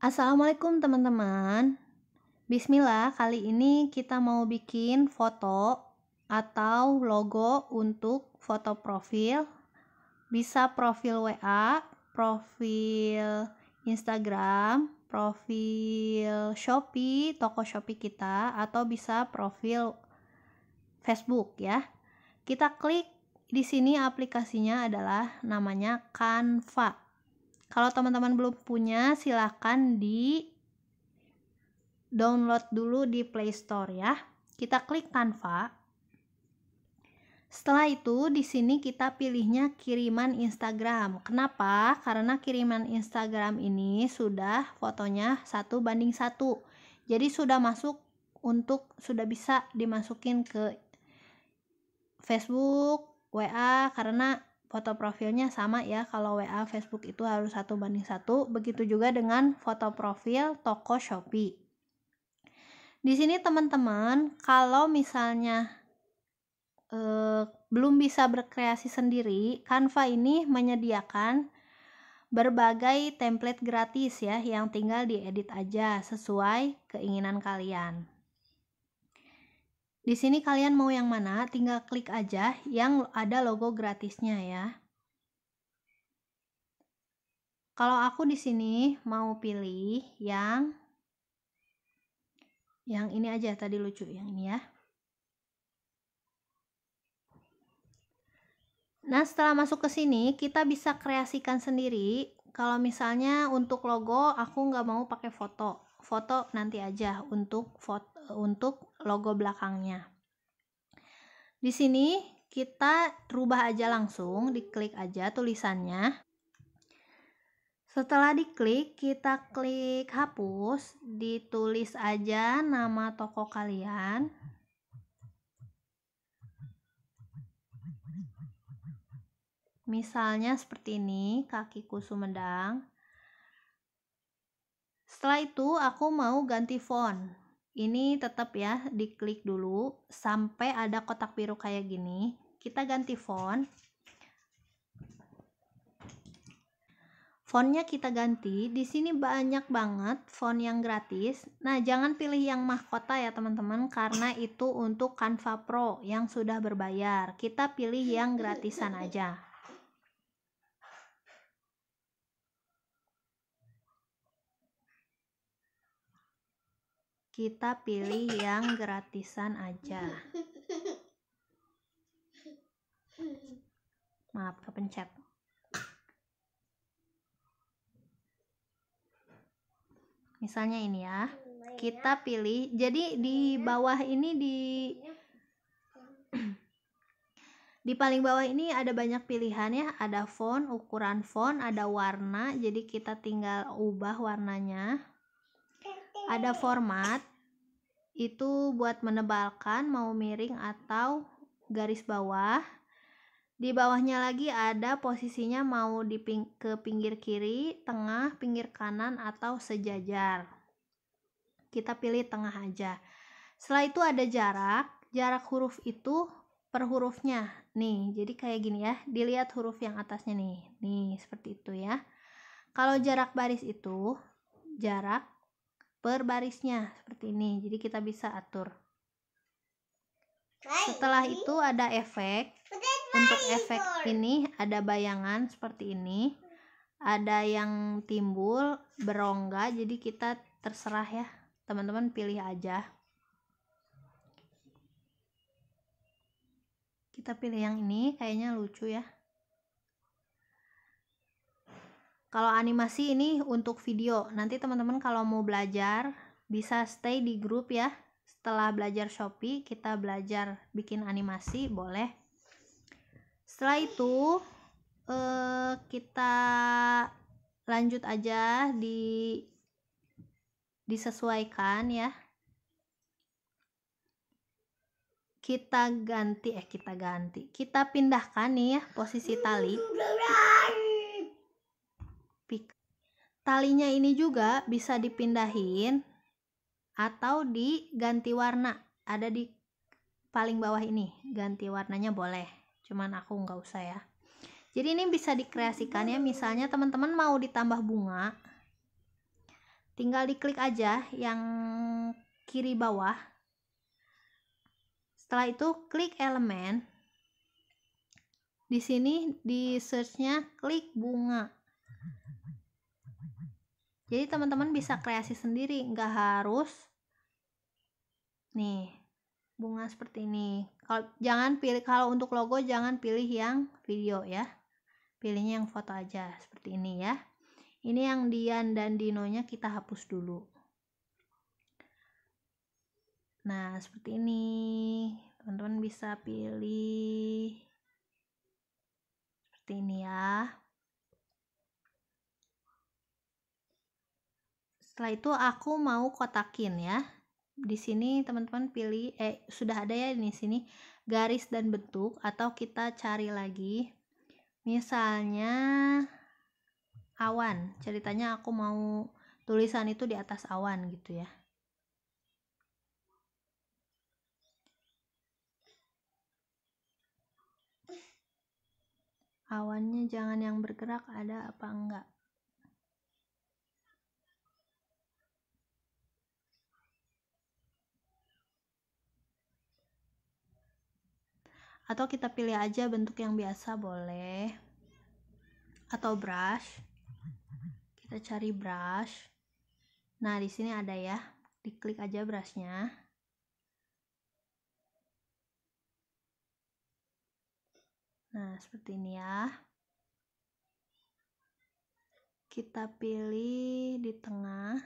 Assalamualaikum teman-teman. Bismillah, kali ini kita mau bikin foto atau logo untuk foto profil. Bisa profil WA, profil Instagram, profil Shopee, toko Shopee kita atau bisa profil Facebook ya. Kita klik di sini aplikasinya adalah namanya Canva. Kalau teman-teman belum punya, silahkan di download dulu di Play Store ya. Kita klik Canva. Setelah itu, di sini kita pilihnya kiriman Instagram. Kenapa? Karena kiriman Instagram ini sudah fotonya satu banding satu. Jadi sudah masuk untuk sudah bisa dimasukin ke Facebook, WA karena foto profilnya sama ya kalau WA Facebook itu harus satu banding satu begitu juga dengan foto profil toko Shopee di sini teman-teman kalau misalnya eh, belum bisa berkreasi sendiri Canva ini menyediakan berbagai template gratis ya yang tinggal diedit aja sesuai keinginan kalian di sini kalian mau yang mana, tinggal klik aja yang ada logo gratisnya ya. Kalau aku di sini mau pilih yang yang ini aja tadi lucu yang ini ya. Nah, setelah masuk ke sini, kita bisa kreasikan sendiri. Kalau misalnya untuk logo, aku nggak mau pakai foto. Foto nanti aja untuk foto untuk logo belakangnya. Di sini kita rubah aja langsung, diklik aja tulisannya. Setelah diklik, kita klik hapus, ditulis aja nama toko kalian. Misalnya seperti ini, kakiku Sumedang. Setelah itu, aku mau ganti font ini tetap ya diklik dulu sampai ada kotak biru kayak gini kita ganti font fontnya kita ganti di sini banyak banget font yang gratis nah jangan pilih yang mahkota ya teman-teman karena itu untuk Canva Pro yang sudah berbayar kita pilih yang gratisan aja Kita pilih yang gratisan aja. Maaf, kepencet. Misalnya ini ya. Kita pilih. Jadi di bawah ini di di paling bawah ini ada banyak pilihan ya ada font ukuran font ada warna jadi kita tinggal ubah warnanya ada format itu buat menebalkan mau miring atau garis bawah. Di bawahnya lagi ada posisinya mau di ping ke pinggir kiri, tengah, pinggir kanan atau sejajar. Kita pilih tengah aja. Setelah itu ada jarak. Jarak huruf itu per hurufnya. Nih, jadi kayak gini ya. Dilihat huruf yang atasnya nih. Nih, seperti itu ya. Kalau jarak baris itu jarak per barisnya seperti ini jadi kita bisa atur setelah itu ada efek untuk efek ini ada bayangan seperti ini ada yang timbul berongga jadi kita terserah ya teman-teman pilih aja kita pilih yang ini kayaknya lucu ya Kalau animasi ini untuk video. Nanti teman-teman kalau mau belajar bisa stay di grup ya. Setelah belajar Shopee, kita belajar bikin animasi boleh. Setelah itu eh, kita lanjut aja di disesuaikan ya. Kita ganti eh kita ganti. Kita pindahkan nih ya posisi tali pik. Talinya ini juga bisa dipindahin atau diganti warna. Ada di paling bawah ini, ganti warnanya boleh. Cuman aku nggak usah ya. Jadi ini bisa dikreasikan ya, misalnya teman-teman mau ditambah bunga. Tinggal diklik aja yang kiri bawah. Setelah itu klik elemen. Di sini di searchnya klik bunga jadi teman-teman bisa kreasi sendiri nggak harus nih bunga seperti ini kalau jangan pilih kalau untuk logo jangan pilih yang video ya pilihnya yang foto aja seperti ini ya ini yang Dian dan Dinonya kita hapus dulu nah seperti ini teman-teman bisa pilih seperti ini ya setelah itu aku mau kotakin ya di sini teman-teman pilih eh sudah ada ya di sini garis dan bentuk atau kita cari lagi misalnya awan ceritanya aku mau tulisan itu di atas awan gitu ya awannya jangan yang bergerak ada apa enggak atau kita pilih aja bentuk yang biasa boleh atau brush kita cari brush nah di sini ada ya diklik aja brushnya nah seperti ini ya kita pilih di tengah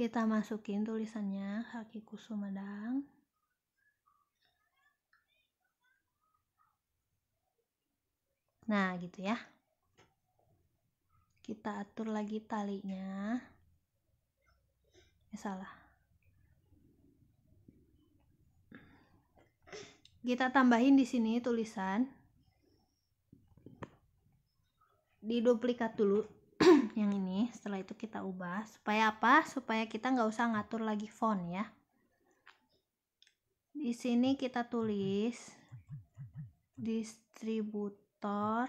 kita masukin tulisannya Hakiku Sumedang nah gitu ya kita atur lagi talinya eh, salah kita tambahin di sini tulisan duplikat dulu yang ini setelah itu kita ubah supaya apa supaya kita nggak usah ngatur lagi font ya di sini kita tulis distributor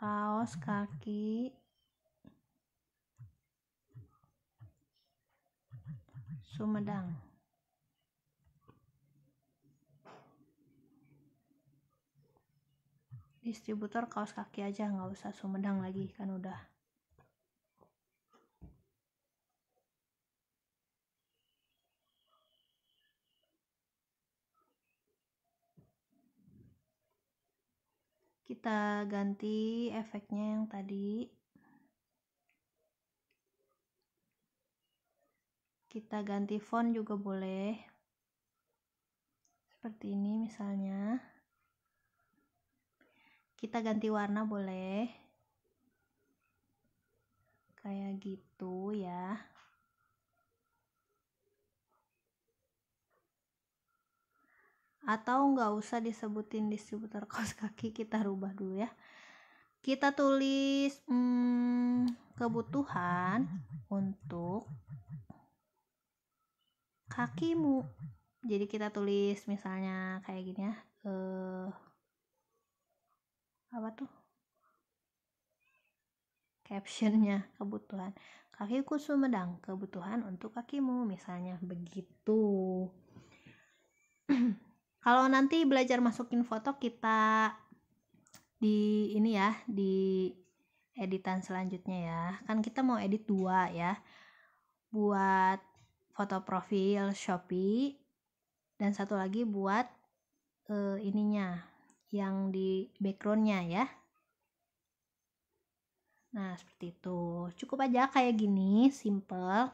kaos kaki Sumedang distributor kaos kaki aja nggak usah sumedang lagi hmm. kan udah kita ganti efeknya yang tadi kita ganti font juga boleh seperti ini misalnya kita ganti warna boleh kayak gitu ya atau nggak usah disebutin distributor kaos kaki kita rubah dulu ya kita tulis hmm, kebutuhan untuk kakimu jadi kita tulis misalnya kayak gini ya eh, apa tuh captionnya kebutuhan kaki kusu medang kebutuhan untuk kakimu misalnya begitu kalau nanti belajar masukin foto kita di ini ya di editan selanjutnya ya kan kita mau edit dua ya buat foto profil Shopee dan satu lagi buat uh, ininya yang di backgroundnya ya nah seperti itu cukup aja kayak gini simple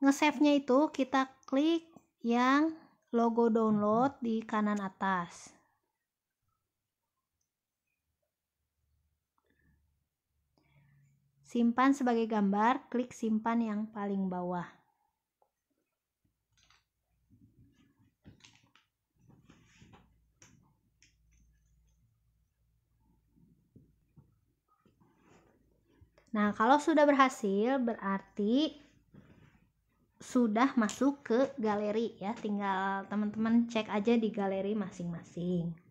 nge-save nya itu kita klik yang logo download di kanan atas simpan sebagai gambar klik simpan yang paling bawah Nah, kalau sudah berhasil berarti sudah masuk ke galeri ya. Tinggal teman-teman cek aja di galeri masing-masing.